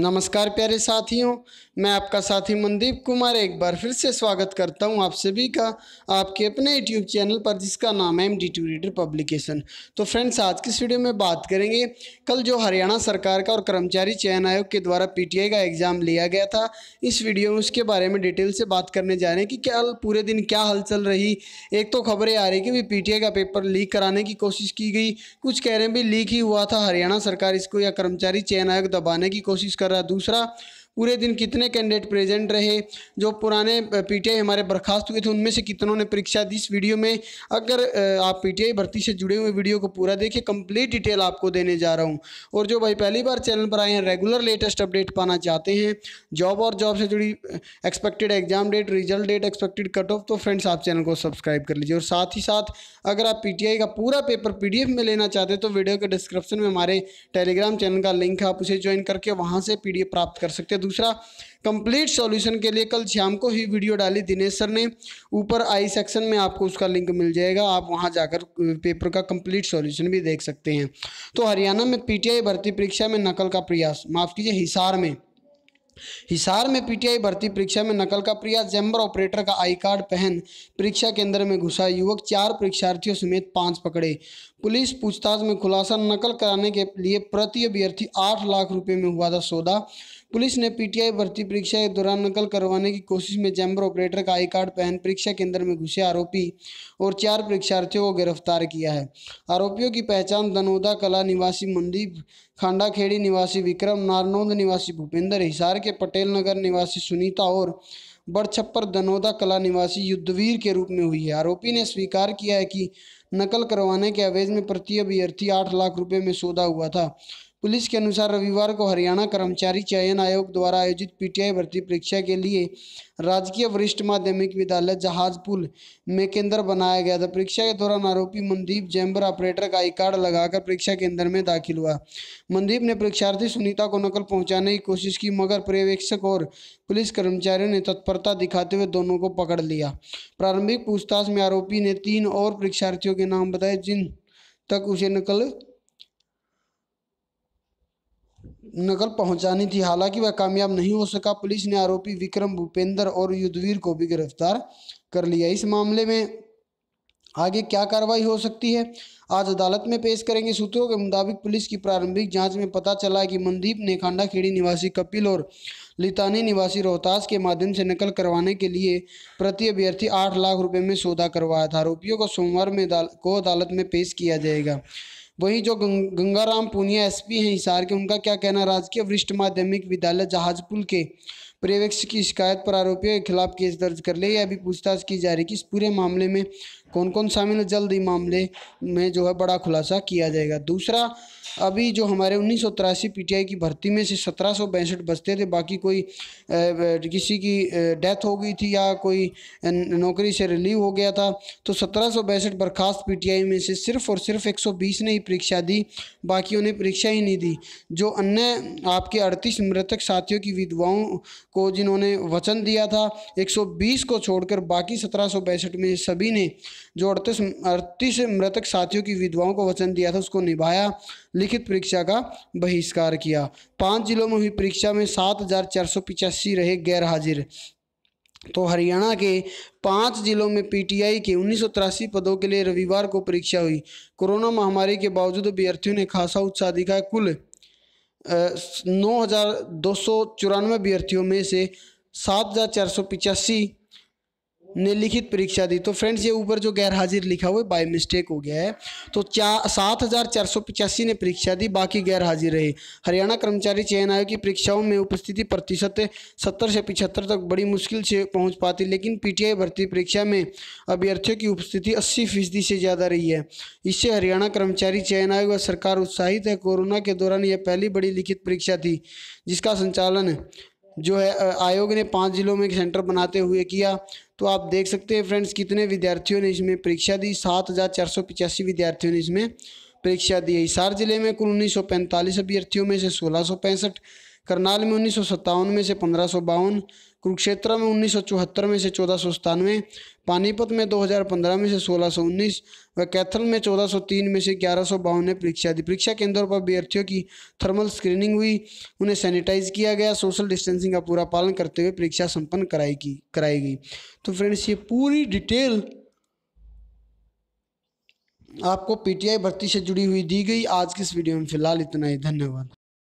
नमस्कार प्यारे साथियों मैं आपका साथी मनदीप कुमार एक बार फिर से स्वागत करता हूं आप सभी का आपके अपने यूट्यूब चैनल पर जिसका नाम है M D two reader publication तो फ्रेंड्स आज की इस वीडियो में बात करेंगे कल जो हरियाणा सरकार का और कर्मचारी चयन आयोग के द्वारा पीटीआई का एग्ज़ाम लिया गया था इस वीडियो में उसके बारे में डिटेल से बात करने जा रहे हैं कि क्या पूरे दिन क्या हलचल रही एक तो खबरें आ रही कि भी पी का पेपर लीक कराने की कोशिश की गई कुछ कह रहे हैं भी लीक ही हुआ था हरियाणा सरकार इसको या कर्मचारी चयन आयोग दबाने की कोशिश कर रहा है दूसरा पूरे दिन कितने कैंडिडेट प्रेजेंट रहे जो पुराने पीटीआई हमारे बर्खास्त हुए थे उनमें से कितनों ने परीक्षा दी इस वीडियो में अगर आप पीटीआई भर्ती से जुड़े हुए वीडियो को पूरा देखिए कंप्लीट डिटेल आपको देने जा रहा हूँ और जो भाई पहली बार चैनल पर आए हैं रेगुलर लेटेस्ट अपडेट पाना चाहते हैं जॉब और जॉब से जुड़ी expected exam date result date expected cut off तो फ्रेंड्स आप चैनल को सब्सक्राइब कर लीजिए और साथ ही साथ अगर आप पी का पूरा पेपर पी में लेना चाहते हैं तो वीडियो के डिस्क्रिप्शन में हमारे टेलीग्राम चैनल का लिंक है आप उसे ज्वाइन करके वहाँ से पी प्राप्त कर सकते हैं दूसरा कंप्लीट सॉल्यूशन के लिए कल शाम को ही वीडियो डाली दिनेश सर ने ऊपर आई सेक्शन में आपको उसका लिंक मिल जाएगा आप वहां जाकर पेपर का कंप्लीट सॉल्यूशन भी देख सकते हैं तो हरियाणा में पीटीआई भर्ती परीक्षा में नकल का प्रयास माफ़ कीजिए हिसार में हिसार में पीटीआई भर्ती परीक्षा में नकल का प्रयास जैम्बर ऑपरेटर का आई कार्ड पहन परीक्षा केंद्र में घुसा युवक चार परीक्षार्थियों समेत पांच पकड़े पुलिस पूछताछ में खुलासा नकल कराने के लिए प्रति अभ्यर्थी आठ लाख रुपए में हुआ था सौदा पुलिस ने पीटीआई भर्ती परीक्षा के दौरान नकल करवाने की कोशिश में चैम्बर ऑपरेटर का आई कार्ड पहन परीक्षा केंद्र में घुसे आरोपी और चार परीक्षार्थियों को गिरफ्तार किया है आरोपियों की पहचान दनोदा कला निवासी मंडीप खांडाखेड़ी निवासी विक्रम नारनौंद निवासी भूपेंद्र हिसार के पटेल नगर निवासी सुनीता और बड़छप्पर दनोदा कला निवासी युद्धवीर के रूप में हुई है आरोपी ने स्वीकार किया है कि नकल करवाने के अवैध में प्रति अभ्यर्थी आठ लाख रुपए में सौदा हुआ था पुलिस के अनुसार रविवार को हरियाणा कर्मचारी चयन आयोग द्वारा आयोजित पीटीआई भर्ती परीक्षा के लिए राजकीय वरिष्ठ माध्यमिक विद्यालय पुल में केंद्र बनाया गया था परीक्षा के दौरान आरोपी मनदीप जैम्बर ऑपरेटर का आई कार्ड लगाकर परीक्षा केंद्र में दाखिल हुआ मनदीप ने परीक्षार्थी सुनीता को नकल पहुंचाने की कोशिश की मगर पर्यवेक्षक और पुलिस कर्मचारियों ने तत्परता दिखाते हुए दोनों को पकड़ लिया प्रारंभिक पूछताछ में आरोपी ने तीन और परीक्षार्थियों के नाम बताए जिन तक उसे नकल नकल पहुंचानी थी हालांकि वह कामयाब नहीं हो सका पुलिस ने आरोपी विक्रम भूपेंद्र और युद्धवीर को भी गिरफ्तार कर लिया इस मामले में आगे क्या कार्रवाई हो सकती है आज अदालत में पेश करेंगे सूत्रों के मुताबिक पुलिस की प्रारंभिक जांच में पता चला कि मनदीप ने खांडाखेड़ी निवासी कपिल और लितानी निवासी रोहतास के माध्यम से नकल करवाने के लिए प्रति अभ्यर्थी आठ लाख रुपए में सौदा करवाया था आरोपियों को सोमवार में दाल, को अदालत में पेश किया जाएगा वहीं जो गंगाराम पूनिया एसपी हैं हिसार के उनका क्या कहना राजकीय वरिष्ठ माध्यमिक विद्यालय जहाजपुल के पर्यवेक्षक की शिकायत पर आरोपियों के खिलाफ केस दर्ज कर लिया अभी पूछताछ की जा रही है कि इस पूरे मामले में कौन कौन शामिल है जल्द ही मामले में जो है बड़ा खुलासा किया जाएगा दूसरा अभी जो हमारे उन्नीस सौ पीटीआई की भर्ती में से सत्रह सौ बचते थे बाकी कोई ए, किसी की डेथ हो गई थी या कोई नौकरी से रिलीव हो गया था तो सत्रह सौ बर्खास्त पीटीआई में से सिर्फ और सिर्फ एक सौ बीस ने ही परीक्षा दी बाकी उन्हें परीक्षा ही नहीं दी जो अन्य आपके अड़तीस मृतक साथियों की विधवाओं को जिन्होंने वचन दिया था एक सौ बीस को छोड़कर बाकी सत्रह सौ में सभी ने जो अड़तीस अड़तीस मृतक साथियों की विधवाओं को वचन दिया था उसको निभाया लिखित परीक्षा का बहिष्कार किया पांच जिलों में हुई परीक्षा में सात हजार चार सौ पिचासी रहे गैर हाजिर तो हरियाणा के पांच जिलों में पीटीआई के उन्नीस पदों के लिए रविवार को परीक्षा हुई कोरोना महामारी के बावजूद अभ्यर्थियों ने खासा उत्साह दिखाया कुल नौ हज़ार दो सौ चौरानवे अभ्यर्थियों में से सात हज़ार चार सौ पिचासी ने लिखित परीक्षा दी तो फ्रेंड्स ये ऊपर जो गैर हाजिर लिखा हुआ है बाय मिस्टेक हो गया है तो चार सात हज़ार चार सौ पचासी ने परीक्षा दी बाकी गैर हाजिर रहे हरियाणा कर्मचारी चयन आयोग की परीक्षाओं में उपस्थिति प्रतिशत सत्तर से पिछहत्तर तक बड़ी मुश्किल से पहुंच पाती लेकिन पीटीआई भर्ती परीक्षा में अभ्यर्थियों की उपस्थिति अस्सी फीसदी से ज़्यादा रही है इससे हरियाणा कर्मचारी चयन आयोग व सरकार उत्साहित है कोरोना के दौरान यह पहली बड़ी लिखित परीक्षा थी जिसका संचालन जो है आयोग ने पांच जिलों में एक सेंटर बनाते हुए किया तो आप देख सकते हैं फ्रेंड्स कितने विद्यार्थियों ने इसमें परीक्षा दी सात हज़ार चार सौ पिचासी विद्यार्थियों ने इसमें परीक्षा दी हिसार जिले में कुल उन्नीस सौ पैंतालीस अभ्यर्थियों में से सोलह सौ पैंसठ करनाल में उन्नीस में से पंद्रह कुरुक्षेत्र में उन्नीस में से चौदह पानीपत में 2015 में से 1619 व कैथल में 1403 में से ग्यारह ने परीक्षा दी परीक्षा केंद्रों पर अभ्यर्थियों की थर्मल स्क्रीनिंग हुई उन्हें सैनिटाइज किया गया सोशल डिस्टेंसिंग का पूरा पालन करते हुए परीक्षा संपन्न की कराई गई तो फ्रेंड्स ये पूरी डिटेल आपको पीटीआई भर्ती से जुड़ी हुई दी गई आज की इस वीडियो में फिलहाल इतना ही धन्यवाद